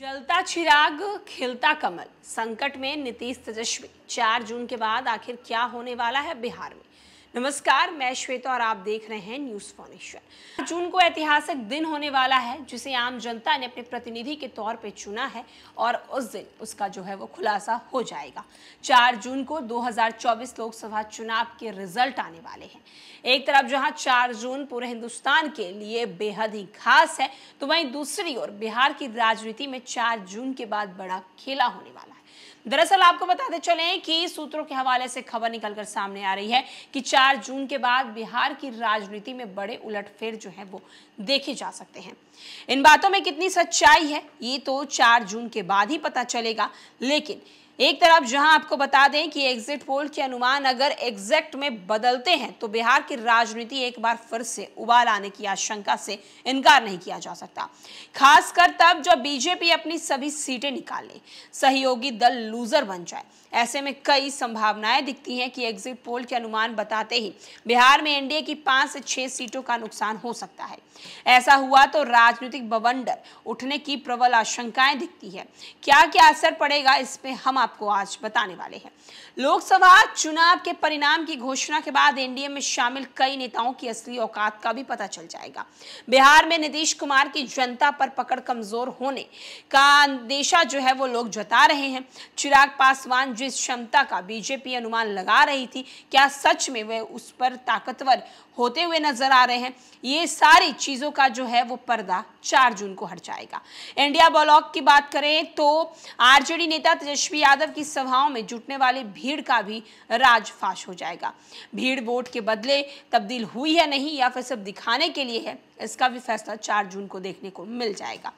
जलता चिराग खिलता कमल संकट में नीतीश तेजस्वी चार जून के बाद आखिर क्या होने वाला है बिहार में नमस्कार मैं श्वेता और आप देख रहे हैं न्यूज फॉर्मेश्वर जून को ऐतिहासिक दिन होने वाला है जिसे आम जनता ने अपने प्रतिनिधि के तौर पर चुना है और उस दिन उसका जो है वो खुलासा हो जाएगा 4 जून को 2024 लोकसभा चुनाव के रिजल्ट आने वाले हैं एक तरफ जहां 4 जून पूरे हिंदुस्तान के लिए बेहद ही खास है तो वहीं दूसरी ओर बिहार की राजनीति में चार जून के बाद बड़ा खेला होने वाला है दरअसल आपको बताते चले कि सूत्रों के हवाले से खबर निकलकर सामने आ रही है कि चार जून के बाद बिहार की राजनीति में बड़े उलटफेर जो है वो देखे जा सकते हैं इन बातों में कितनी सच्चाई है ये तो चार जून के बाद ही पता चलेगा लेकिन एक तरफ जहां आपको बता दें कि एग्जिट पोल के अनुमान अगर एग्जैक्ट में बदलते हैं तो बिहार की राजनीति एक बार फिर से उबाल आने की आशंका से इनकार नहीं किया जा सकता खासकर तब जब बीजेपी अपनी सभी सीटें ले सहयोगी दल लूजर बन जाए ऐसे में कई संभावनाएं दिखती हैं कि एग्जिट पोल के अनुमान बताते ही बिहार में एनडीए की पांच से छह सीटों का नुकसान हो सकता है ऐसा हुआ तो राजनीतिक बवंडर उठने की प्रबल आशंकाएं दिखती है क्या क्या असर पड़ेगा इस हम आप आपको आज बताने वाले हैं लोकसभा चुनाव के परिणाम की घोषणा के बाद एनडीए में शामिल कई नेताओं की असली औकात का भी पता चल जाएगा बिहार में नीतीश कुमार की जनता पर पकड़ कमजोर होने का अंदेशा जो है वो लोग जता रहे हैं चिराग पासवान जिस क्षमता का बीजेपी अनुमान लगा रही थी क्या सच में वह उस पर ताकतवर होते हुए नजर आ रहे हैं ये सारी चीज़ों का जो है वो पर्दा चार जून को हट जाएगा इंडिया ब्लॉक की बात करें तो आरजेडी नेता तेजस्वी यादव की सभाओं में जुटने वाले भीड़ का भी राज फाश हो जाएगा भीड़ वोट के बदले तब्दील हुई है नहीं या फिर सब दिखाने के लिए है इसका भी फैसला 4 जून को देखने को मिल जाएगा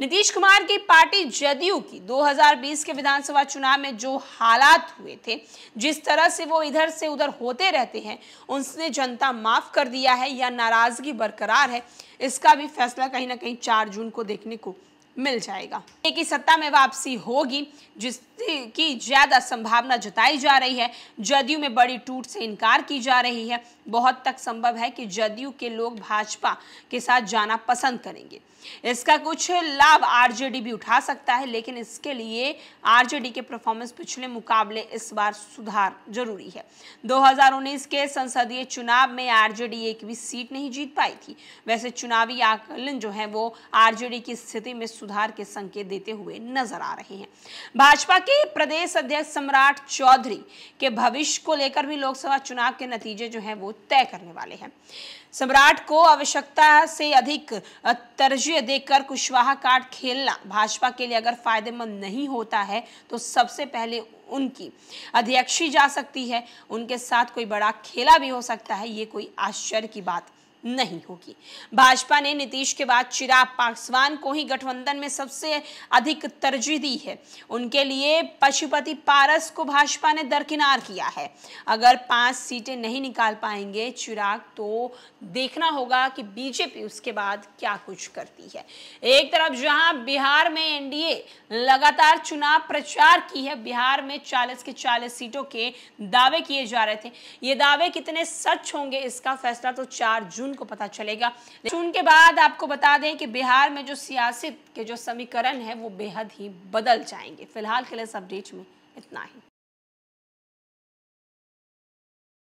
नीतीश कुमार की पार्टी जदयू की 2020 के विधानसभा चुनाव में जो हालात हुए थे जिस तरह से वो इधर से उधर होते रहते हैं उसने जनता माफ कर दिया है या नाराजगी बरकरार है इसका भी फैसला कहीं ना कहीं चार जून को देखने को मिल जाएगा एक ही सत्ता में वापसी होगी जिसकी ज़्यादा संभावना जताई जा रही है जदयू में बड़ी टूट से इनकार की जा रही है बहुत तक संभव है कि जदयू के लोग भाजपा के साथ जाना पसंद करेंगे इसका कुछ लाभ आरजेडी भी उठा सकता है लेकिन इसके लिए आरजेडी के परफॉर्मेंस पिछले मुकाबले इस बार सुधार जरूरी है 2019 के संसदीय चुनाव में आरजेडी एक भी सीट नहीं जीत पाई थी वैसे चुनावी आकलन जो है वो आरजेडी की स्थिति में सुधार के संकेत देते हुए नजर आ रहे हैं भाजपा के प्रदेश अध्यक्ष सम्राट चौधरी के भविष्य को लेकर भी लोकसभा चुनाव के नतीजे जो है वो तय करने वाले हैं सम्राट को आवश्यकता से अधिक तरजीह देकर कुशवाहा कार्ड खेलना भाजपा के लिए अगर फायदेमंद नहीं होता है तो सबसे पहले उनकी अध्यक्षी जा सकती है उनके साथ कोई बड़ा खेला भी हो सकता है ये कोई आश्चर्य की बात नहीं होगी भाजपा ने नीतीश के बाद चिराग पासवान को ही गठबंधन में सबसे अधिक तरजीह दी है उनके लिए पशुपति पारस को भाजपा ने दरकिनार किया है अगर पांच सीटें नहीं निकाल पाएंगे चिराग तो देखना होगा कि बीजेपी उसके बाद क्या कुछ करती है एक तरफ जहां बिहार में एनडीए लगातार चुनाव प्रचार की है बिहार में चालीस के चालीस सीटों के दावे किए जा रहे थे ये दावे कितने सच होंगे इसका फैसला तो चार जून जून को पता चलेगा चुन के बाद आपको बता दें कि बिहार में जो सियासत के जो समीकरण है वो बेहद ही बदल जाएंगे फिलहाल के लिए इस अपडेट में इतना ही